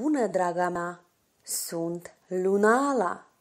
bună, draga mea! Sunt Lunala!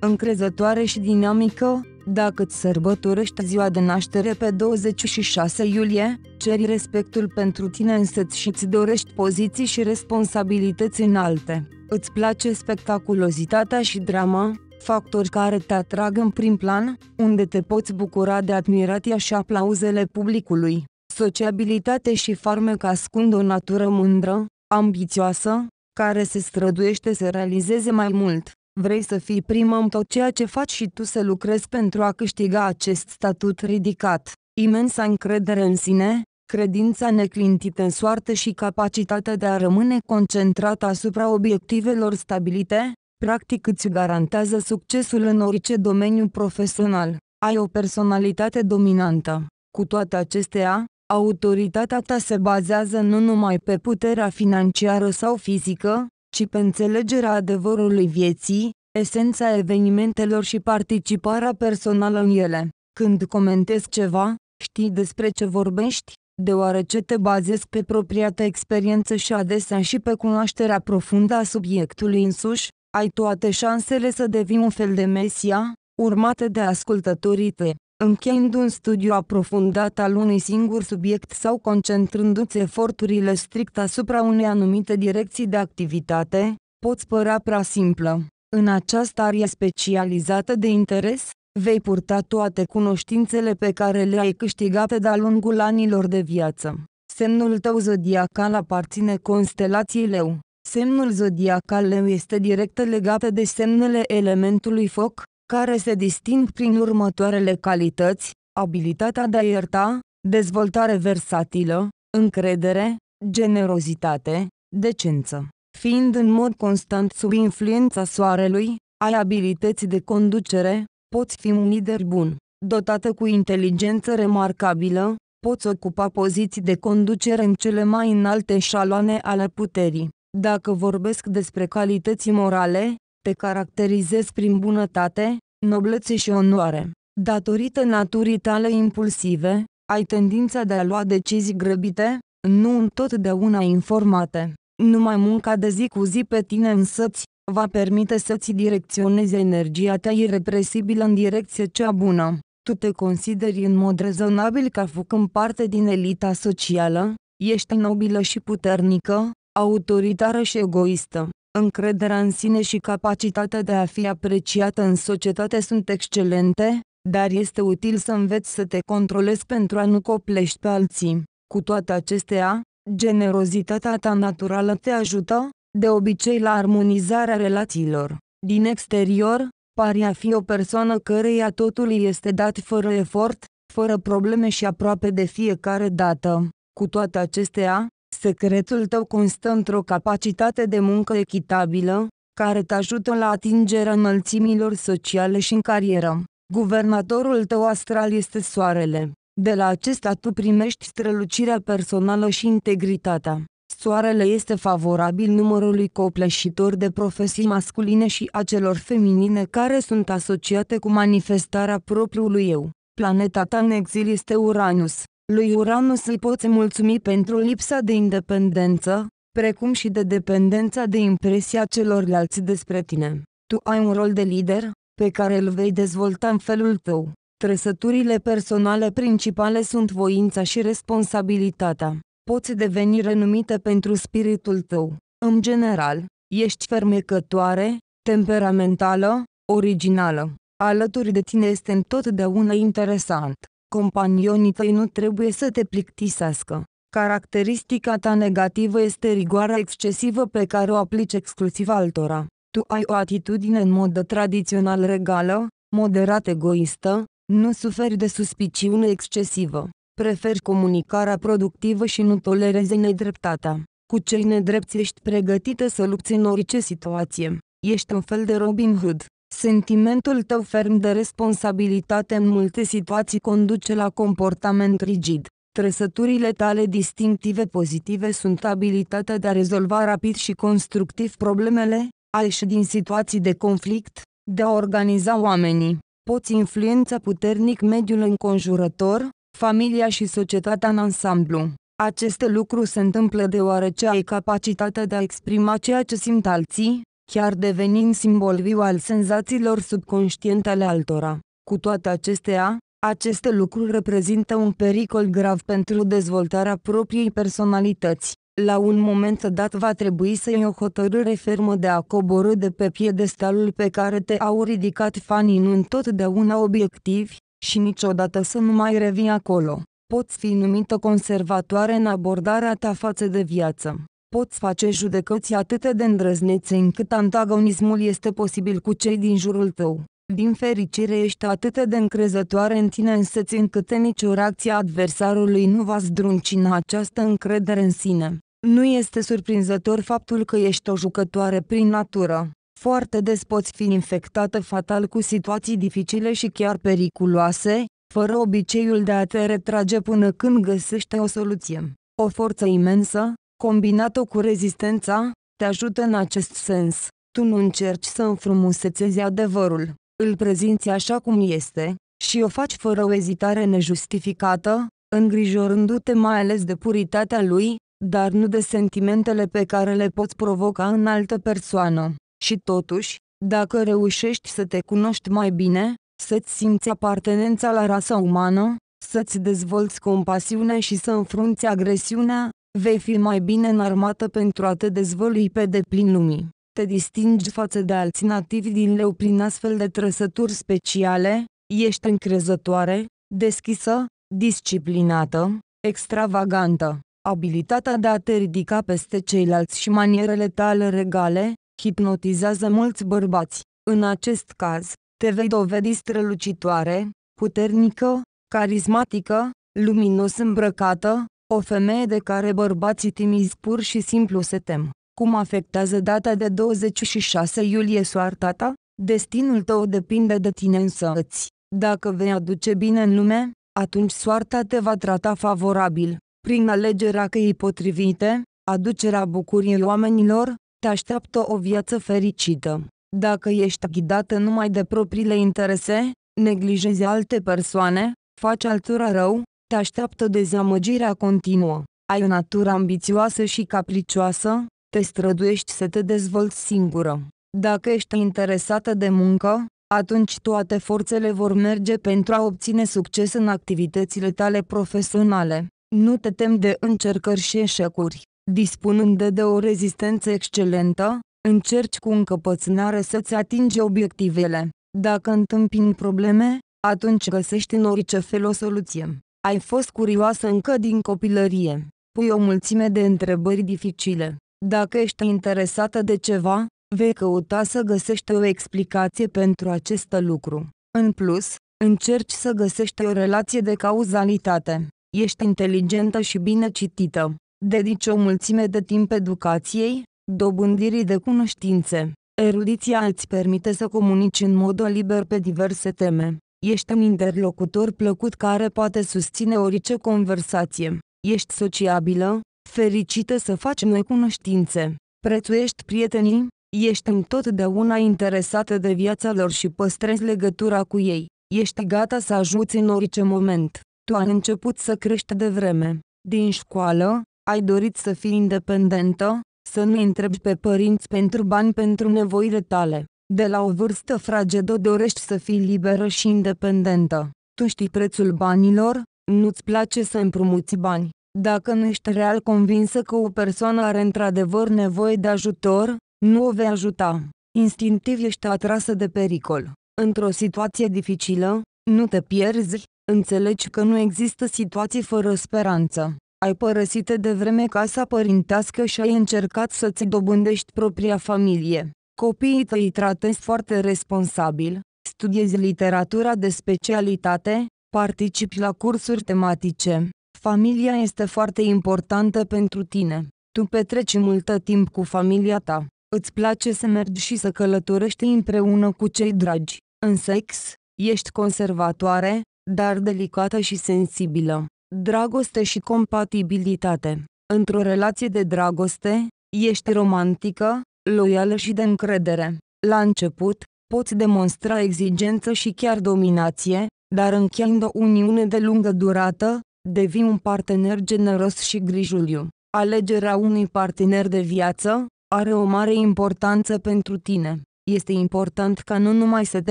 Încrezătoare și dinamică, dacă îți sărbătorești ziua de naștere pe 26 iulie, ceri respectul pentru tine însăți și îți dorești poziții și responsabilități înalte. Îți place spectaculozitatea și drama, factori care te atrag în prim plan, unde te poți bucura de admirația și aplauzele publicului sociabilitate și farmec ascund o natură mândră, ambițioasă, care se străduiește să realizeze mai mult. Vrei să fii primă în tot ceea ce faci și tu să lucrezi pentru a câștiga acest statut ridicat. Imensa încredere în sine, credința neclintită în soartă și capacitatea de a rămâne concentrat asupra obiectivelor stabilite, practic îți garantează succesul în orice domeniu profesional. Ai o personalitate dominantă. Cu toate acestea, Autoritatea ta se bazează nu numai pe puterea financiară sau fizică, ci pe înțelegerea adevărului vieții, esența evenimentelor și participarea personală în ele. Când comentezi ceva, știi despre ce vorbești, deoarece te bazezi pe propria ta experiență și adesea și pe cunoașterea profundă a subiectului însuși, ai toate șansele să devii un fel de mesia, urmate de ascultătorii tăi încheind un studiu aprofundat al unui singur subiect sau concentrându-ți eforturile strict asupra unei anumite direcții de activitate, poți părea prea simplă. În această arie specializată de interes, vei purta toate cunoștințele pe care le-ai câștigate de-a lungul anilor de viață. Semnul tău zodiacal aparține constelației leu. Semnul zodiacal leu este direct legat de semnele elementului foc, care se disting prin următoarele calități, abilitatea de a ierta, dezvoltare versatilă, încredere, generozitate, decență. Fiind în mod constant sub influența soarelui, ai abilități de conducere, poți fi un lider bun. Dotată cu inteligență remarcabilă, poți ocupa poziții de conducere în cele mai înalte șaloane ale puterii. Dacă vorbesc despre calități morale, te caracterizezi prin bunătate, noblețe și onoare. Datorită naturii tale impulsive, ai tendința de a lua decizii grăbite, nu întotdeauna informate. Numai munca de zi cu zi pe tine însăți, va permite să-ți direcționezi energia ta irepresibilă în direcție cea bună. Tu te consideri în mod rezonabil ca făcând parte din elita socială, ești nobilă și puternică, autoritară și egoistă încrederea în sine și capacitatea de a fi apreciată în societate sunt excelente, dar este util să înveți să te controlezi pentru a nu coplești pe alții. Cu toate acestea, generozitatea ta naturală te ajută, de obicei la armonizarea relațiilor. Din exterior, pari a fi o persoană căreia totul este dat fără efort, fără probleme și aproape de fiecare dată. Cu toate acestea, Secretul tău constă într-o capacitate de muncă echitabilă, care te ajută la atingerea înălțimilor sociale și în carieră. Guvernatorul tău astral este soarele. De la acesta tu primești strălucirea personală și integritatea. Soarele este favorabil numărului copleșitor de profesii masculine și a celor feminine care sunt asociate cu manifestarea propriului eu. Planeta ta în exil este Uranus, lui Uranus îi poți mulțumi pentru lipsa de independență, precum și de dependența de impresia celorlalți despre tine. Tu ai un rol de lider, pe care îl vei dezvolta în felul tău. Trăsăturile personale principale sunt voința și responsabilitatea. Poți deveni renumită pentru spiritul tău. În general, ești fermecătoare, temperamentală, originală. Alături de tine este întotdeauna interesant companionii tăi nu trebuie să te plictisească. Caracteristica ta negativă este rigoarea excesivă pe care o aplici exclusiv altora. Tu ai o atitudine în mod tradițional regală, moderat egoistă, nu suferi de suspiciune excesivă. Preferi comunicarea productivă și nu tolerezi nedreptatea. Cu cei nedrepți ești pregătită să lupți în orice situație. Ești un fel de Robin Hood. Sentimentul tău ferm de responsabilitate în multe situații conduce la comportament rigid. Tresăturile tale distinctive pozitive sunt abilitatea de a rezolva rapid și constructiv problemele, a ieși din situații de conflict, de a organiza oamenii. Poți influența puternic mediul înconjurător, familia și societatea în ansamblu. Aceste lucruri se întâmplă deoarece ai capacitatea de a exprima ceea ce simt alții, chiar devenind simbol viu al senzațiilor subconștiente ale altora. Cu toate acestea, aceste lucruri reprezintă un pericol grav pentru dezvoltarea propriei personalități. La un moment dat va trebui să iei o hotărâre fermă de a coborâ de pe piedestalul pe care te au ridicat fanii nu întotdeauna obiectivi, și niciodată să nu mai revii acolo. Poți fi numită conservatoare în abordarea ta față de viață poți face judecăți atât de îndrăznețe încât antagonismul este posibil cu cei din jurul tău. Din fericire ești atât de încrezătoare în tine însăți încât nicio reacție adversarului nu va zdruncina această încredere în sine. Nu este surprinzător faptul că ești o jucătoare prin natură. Foarte des poți fi infectată fatal cu situații dificile și chiar periculoase, fără obiceiul de a te retrage până când găsești o soluție. O forță imensă, combinată cu rezistența, te ajută în acest sens. Tu nu încerci să înfrumusețezi adevărul, îl prezinți așa cum este, și o faci fără o ezitare nejustificată, îngrijorându-te mai ales de puritatea lui, dar nu de sentimentele pe care le poți provoca în altă persoană. Și totuși, dacă reușești să te cunoști mai bine, să-ți simți apartenența la rasa umană, să-ți dezvolți compasiunea și să înfrunți agresiunea, Vei fi mai bine înarmată pentru a te dezvălui pe deplin lumii. Te distingi față de alții nativi din leu prin astfel de trăsături speciale, ești încrezătoare, deschisă, disciplinată, extravagantă. Abilitatea de a te ridica peste ceilalți și manierele tale regale, hipnotizează mulți bărbați. În acest caz, te vei dovedi strălucitoare, puternică, carismatică, luminos îmbrăcată, o femeie de care bărbații timizi pur și simplu se tem. Cum afectează data de 26 iulie soarta ta? Destinul tău depinde de tine îți. Dacă vei aduce bine în lume, atunci soarta te va trata favorabil. Prin alegerea căi potrivite, aducerea bucuriei oamenilor, te așteaptă o viață fericită. Dacă ești ghidată numai de propriile interese, neglijezi alte persoane, faci altora rău, te așteaptă dezamăgirea continuă. Ai o natură ambițioasă și capricioasă, te străduiești să te dezvolți singură. Dacă ești interesată de muncă, atunci toate forțele vor merge pentru a obține succes în activitățile tale profesionale. Nu te tem de încercări și eșecuri. Dispunând de, de o rezistență excelentă, încerci cu încăpățânare să-ți atingi obiectivele. Dacă întâmpini probleme, atunci găsești în orice fel o soluție. Ai fost curioasă încă din copilărie. Pui o mulțime de întrebări dificile. Dacă ești interesată de ceva, vei căuta să găsești o explicație pentru acest lucru. În plus, încerci să găsești o relație de cauzalitate. Ești inteligentă și bine citită. Dedici o mulțime de timp educației, dobândirii de cunoștințe. Erudiția îți permite să comunici în mod liber pe diverse teme. Ești un interlocutor plăcut care poate susține orice conversație. Ești sociabilă, fericită să faci noi cunoștințe. Prețuiești prietenii, ești întotdeauna interesată de viața lor și păstrezi legătura cu ei. Ești gata să ajuți în orice moment. Tu ai început să crești de vreme. Din școală, ai dorit să fii independentă, să nu întrebi pe părinți pentru bani pentru nevoile tale. De la o vârstă fragedă dorești să fii liberă și independentă. Tu știi prețul banilor, nu-ți place să împrumuți bani. Dacă nu ești real convinsă că o persoană are într-adevăr nevoie de ajutor, nu o vei ajuta. Instinctiv ești atrasă de pericol. Într-o situație dificilă, nu te pierzi, înțelegi că nu există situații fără speranță. Ai părăsit de vreme casa părintească și ai încercat să-ți dobândești propria familie. Copiii tăi tratezi foarte responsabil, studiezi literatura de specialitate, participi la cursuri tematice. Familia este foarte importantă pentru tine. Tu petreci multă timp cu familia ta. Îți place să mergi și să călătorești împreună cu cei dragi. În sex, ești conservatoare, dar delicată și sensibilă. Dragoste și compatibilitate. Într-o relație de dragoste, ești romantică, loială și de încredere. La început, poți demonstra exigență și chiar dominație, dar încheiând o uniune de lungă durată, devii un partener generos și grijuliu. Alegerea unui partener de viață are o mare importanță pentru tine. Este important ca nu numai să te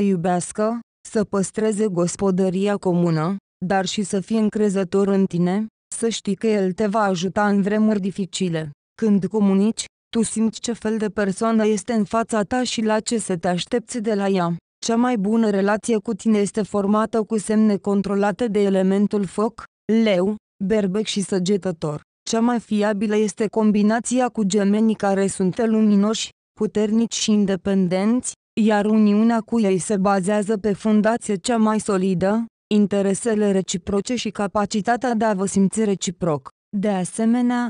iubească, să păstreze gospodăria comună, dar și să fie încrezător în tine, să știi că el te va ajuta în vremuri dificile. Când comunici, tu simți ce fel de persoană este în fața ta și la ce să te aștepți de la ea. Cea mai bună relație cu tine este formată cu semne controlate de elementul foc, leu, berbec și săgetător. Cea mai fiabilă este combinația cu gemenii care sunt luminoși, puternici și independenți, iar uniunea cu ei se bazează pe fundație cea mai solidă, interesele reciproce și capacitatea de a vă simți reciproc. De asemenea,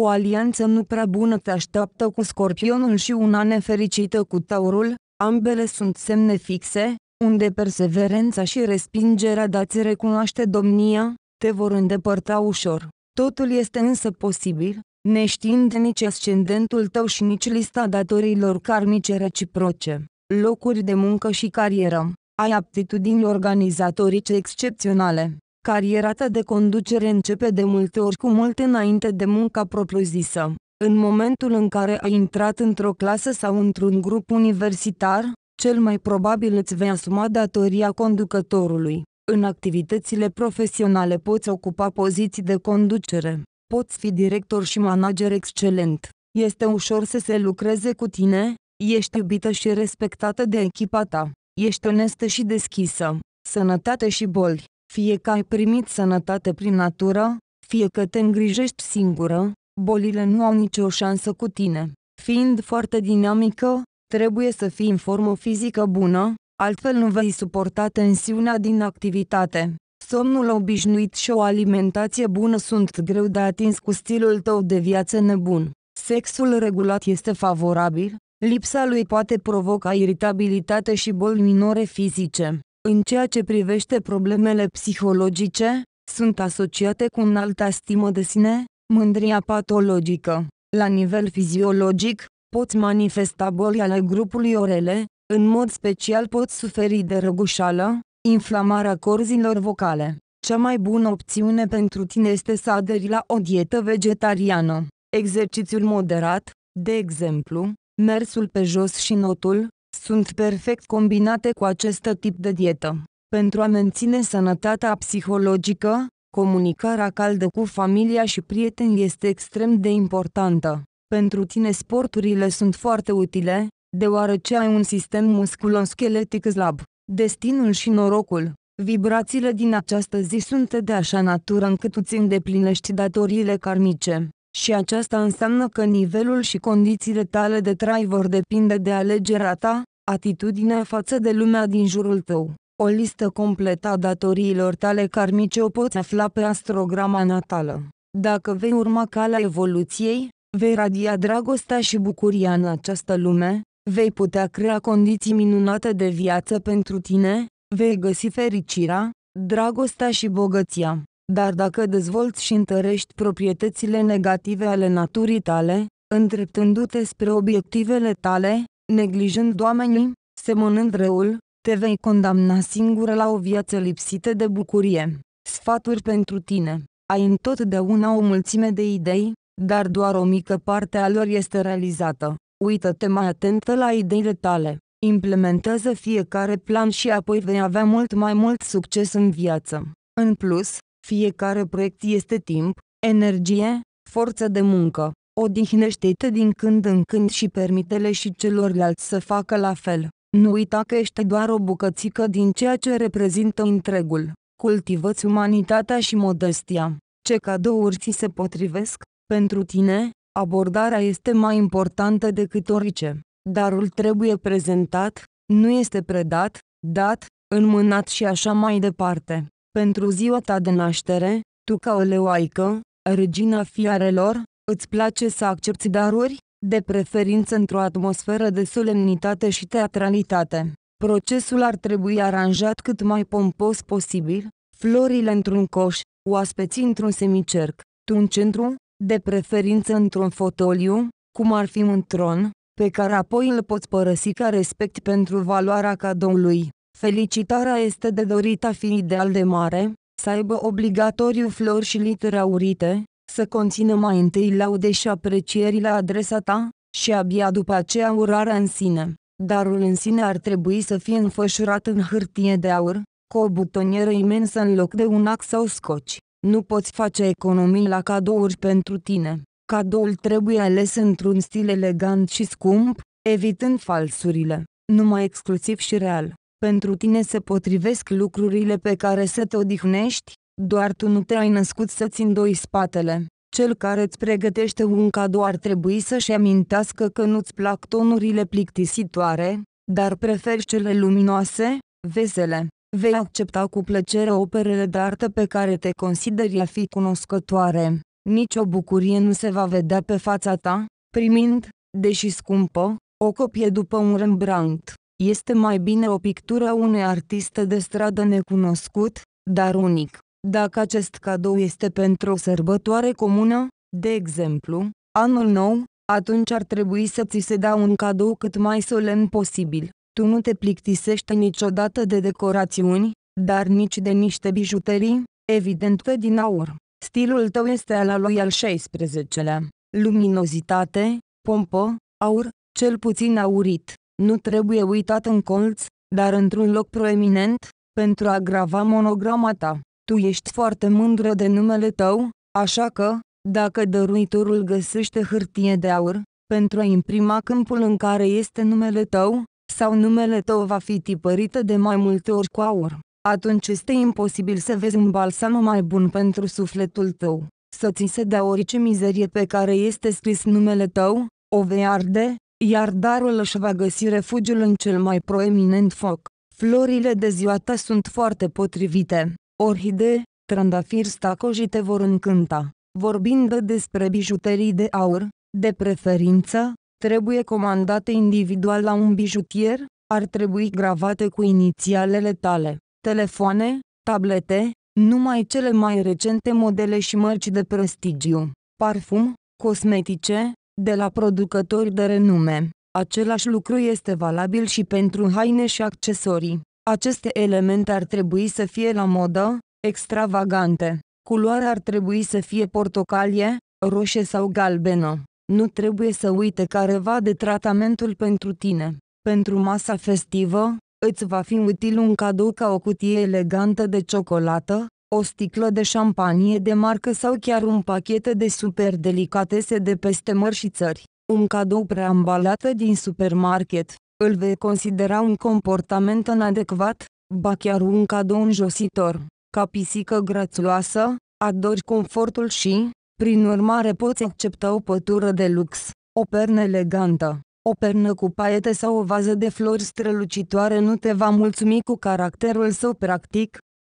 o alianță nu prea bună te așteaptă cu scorpionul și una nefericită cu taurul, ambele sunt semne fixe, unde perseverența și respingerea dați recunoaște domnia, te vor îndepărta ușor. Totul este însă posibil, neștiind nici ascendentul tău și nici lista datorilor karmice reciproce, locuri de muncă și carieră. Ai aptitudini organizatorice excepționale. Cariera ta de conducere începe de multe ori cu mult înainte de munca propriu-zisă. În momentul în care ai intrat într-o clasă sau într-un grup universitar, cel mai probabil îți vei asuma datoria conducătorului. În activitățile profesionale poți ocupa poziții de conducere. Poți fi director și manager excelent. Este ușor să se lucreze cu tine, ești iubită și respectată de echipa ta. Ești onestă și deschisă. Sănătate și boli. Fie că ai primit sănătate prin natură, fie că te îngrijești singură, bolile nu au nicio șansă cu tine. Fiind foarte dinamică, trebuie să fii în formă fizică bună, altfel nu vei suporta tensiunea din activitate. Somnul obișnuit și o alimentație bună sunt greu de atins cu stilul tău de viață nebun. Sexul regulat este favorabil, lipsa lui poate provoca iritabilitate și boli minore fizice. În ceea ce privește problemele psihologice, sunt asociate cu înalta stimă de sine, mândria patologică. La nivel fiziologic, poți manifesta boli ale grupului orele, în mod special poți suferi de răgușală, inflamarea corzilor vocale. Cea mai bună opțiune pentru tine este să aderi la o dietă vegetariană. Exercițiul moderat, de exemplu, mersul pe jos și notul, sunt perfect combinate cu acest tip de dietă. Pentru a menține sănătatea psihologică, comunicarea caldă cu familia și prieteni este extrem de importantă. Pentru tine sporturile sunt foarte utile, deoarece ai un sistem musculoscheletic slab. Destinul și norocul Vibrațiile din această zi sunt de așa natură încât îți îndeplinești datoriile karmice și aceasta înseamnă că nivelul și condițiile tale de trai vor depinde de alegerea ta, atitudinea față de lumea din jurul tău. O listă completă a datoriilor tale karmice o poți afla pe astrograma natală. Dacă vei urma calea evoluției, vei radia dragostea și bucuria în această lume, vei putea crea condiții minunate de viață pentru tine, vei găsi fericirea, dragostea și bogăția. Dar dacă dezvolți și întărești proprietățile negative ale naturii tale, îndreptându-te spre obiectivele tale, neglijând oamenii, semănând răul, te vei condamna singură la o viață lipsită de bucurie. Sfaturi pentru tine. Ai întotdeauna o mulțime de idei, dar doar o mică parte a lor este realizată. Uită-te mai atentă la ideile tale. Implementează fiecare plan și apoi vei avea mult mai mult succes în viață. În plus, fiecare proiect este timp, energie, forță de muncă. Odihnește-te din când în când și permitele și celorlalți să facă la fel. Nu uita că ești doar o bucățică din ceea ce reprezintă întregul. Cultivă-ți umanitatea și modestia. Ce cadouri ți se potrivesc? Pentru tine, abordarea este mai importantă decât orice. Darul trebuie prezentat, nu este predat, dat, înmânat și așa mai departe pentru ziua ta de naștere, tu ca o leoaică, regina fiarelor, îți place să accepti daruri, de preferință într-o atmosferă de solemnitate și teatralitate. Procesul ar trebui aranjat cât mai pompos posibil, florile într-un coș, oaspeții într-un semicerc, tu în centru, de preferință într-un fotoliu, cum ar fi un tron, pe care apoi îl poți părăsi ca respect pentru valoarea cadoului. Felicitarea este de dorit a fi ideal de mare, să aibă obligatoriu flori și litere aurite, să conțină mai întâi laude și aprecieri la adresa ta, și abia după aceea urarea în sine. Darul în sine ar trebui să fie înfășurat în hârtie de aur, cu o butonieră imensă în loc de un ax sau scoci. Nu poți face economii la cadouri pentru tine. Cadoul trebuie ales într-un stil elegant și scump, evitând falsurile, numai exclusiv și real. Pentru tine se potrivesc lucrurile pe care să te odihnești, doar tu nu te-ai născut să-ți îndoi spatele. Cel care îți pregătește un cadou ar trebui să-și amintească că nu-ți plac tonurile plictisitoare, dar preferi cele luminoase, vesele. Vei accepta cu plăcere operele de artă pe care te consideri a fi cunoscătoare. Nici o bucurie nu se va vedea pe fața ta, primind, deși scumpă, o copie după un Rembrandt. Este mai bine o pictură unei artiste de stradă necunoscut, dar unic. Dacă acest cadou este pentru o sărbătoare comună, de exemplu, anul nou, atunci ar trebui să ți se dea un cadou cât mai solemn posibil. Tu nu te plictisești niciodată de decorațiuni, dar nici de niște bijuterii, evident pe din aur. Stilul tău este al lui al 16-lea. Luminozitate, pompă, aur, cel puțin aurit nu trebuie uitat în colț, dar într-un loc proeminent, pentru a grava monograma ta. Tu ești foarte mândră de numele tău, așa că, dacă dăruitorul găsește hârtie de aur, pentru a imprima câmpul în care este numele tău, sau numele tău va fi tipărită de mai multe ori cu aur, atunci este imposibil să vezi un balsam mai bun pentru sufletul tău. Să ți se dea orice mizerie pe care este scris numele tău, o vei arde, iar darul își va găsi refugiul în cel mai proeminent foc. Florile de ziua ta sunt foarte potrivite. Orhidee, trandafiri stacoji te vor încânta. Vorbind despre bijuterii de aur, de preferință, trebuie comandate individual la un bijutier, ar trebui gravate cu inițialele tale. Telefoane, tablete, numai cele mai recente modele și mărci de prestigiu. Parfum, cosmetice, de la producători de renume. Același lucru este valabil și pentru haine și accesorii. Aceste elemente ar trebui să fie la modă, extravagante. Culoarea ar trebui să fie portocalie, roșie sau galbenă. Nu trebuie să uite careva de tratamentul pentru tine. Pentru masa festivă, îți va fi util un cadou ca o cutie elegantă de ciocolată, o sticlă de șampanie de marcă sau chiar un pachet de super delicatese de peste mări și țări. Un cadou preambalată din supermarket, îl vei considera un comportament inadecvat, ba chiar un cadou înjositor. Ca pisică grațioasă, adori confortul și, prin urmare poți accepta o pătură de lux, o pernă elegantă, o pernă cu paiete sau o vază de flori strălucitoare nu te va mulțumi cu caracterul său practic,